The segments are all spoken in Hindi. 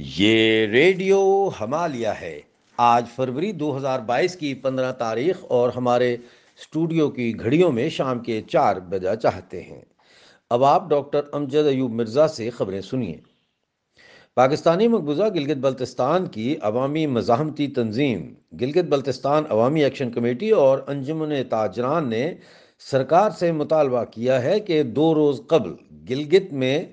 ये रेडियो हमालिया है आज फरवरी 2022 की 15 तारीख और हमारे स्टूडियो की घड़ियों में शाम के चार बजा चाहते हैं अब आप डॉक्टर अमजद अयूब मिर्ज़ा से खबरें सुनिए पाकिस्तानी मकबूजा गिलगित बल्तिस्तान की अवामी मजामती तंजीम गिलगित बल्तिस्तान अवामी एक्शन कमेटी और अंजुमन ताजरान ने सरकार से मुतालबा किया है कि दो रोज़ कबल गिलगित में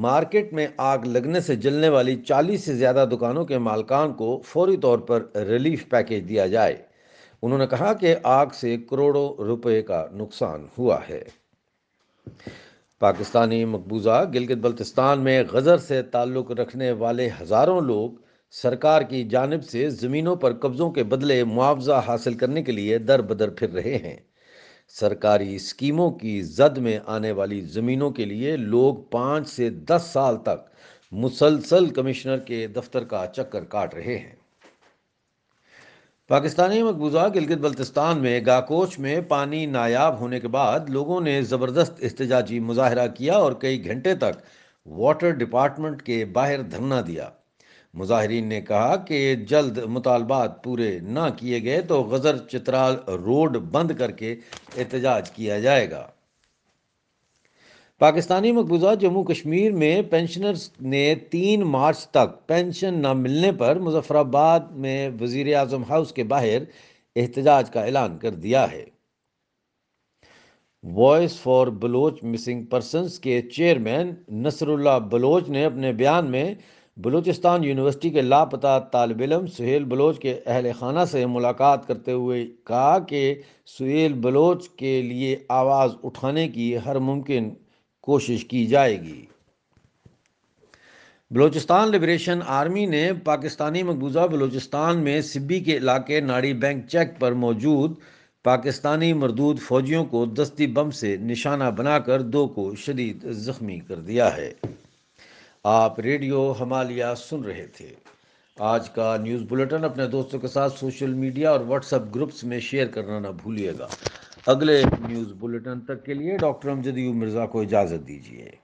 मार्केट में आग लगने से जलने वाली 40 से ज़्यादा दुकानों के मालकान को फौरी तौर पर रिलीफ पैकेज दिया जाए उन्होंने कहा कि आग से करोड़ों रुपए का नुकसान हुआ है पाकिस्तानी मकबूजा गिलगित बल्तिस्तान में गज़र से ताल्लुक़ रखने वाले हज़ारों लोग सरकार की जानब से ज़मीनों पर कब्ज़ों के बदले मुआवजा हासिल करने के लिए दर बदर फिर रहे हैं सरकारी स्कीमों की जद में आने वाली ज़मीनों के लिए लोग पाँच से दस साल तक मुसलसल कमिश्नर के दफ्तर का चक्कर काट रहे हैं पाकिस्तानी मकबूजा गिलगित बल्तिस्तान में गाकोच में पानी नायाब होने के बाद लोगों ने ज़बरदस्त एहतजाजी मुजाहरा किया और कई घंटे तक वाटर डिपार्टमेंट के बाहर धरना दिया मुजाहरीन ने कहा कि जल्द मुतालबात पूरे ना किए गए तो गज़र चित्राल रोड बंद करके एहतजाज किया जाएगा पाकिस्तानी मकबूजा जम्मू कश्मीर में पेंशनर्स ने तीन मार्च तक पेंशन न मिलने पर मुजफ्फराबाद में वजीर अजम हाउस के बाहर एहतजाज का ऐलान कर दिया है voice for Baloch missing persons के चेयरमैन नसरुल्ला बलोच ने अपने बयान में बलूचिस्तान यूनिवर्सिटी के लापता तालब इलम सुहेल बलोच के अहल खाना से मुलाकात करते हुए कहा कि सुहेल बलोच के लिए आवाज़ उठाने की हर मुमकिन कोशिश की जाएगी बलूचिस्तान लिबरेशन आर्मी ने पाकिस्तानी मकबूजा बलूचिस्तान में सिब्बी के इलाके नाड़ी बैंक चेक पर मौजूद पाकिस्तानी मरदूद फौजियों को दस्ती बम से निशाना बनाकर दो को शदीद जख्मी कर दिया है आप रेडियो हमालिया सुन रहे थे आज का न्यूज़ बुलेटिन अपने दोस्तों के साथ सोशल मीडिया और व्हाट्सएप ग्रुप्स में शेयर करना ना भूलिएगा अगले न्यूज़ बुलेटिन तक के लिए डॉक्टर अमजदयू मिर्ज़ा को इजाज़त दीजिए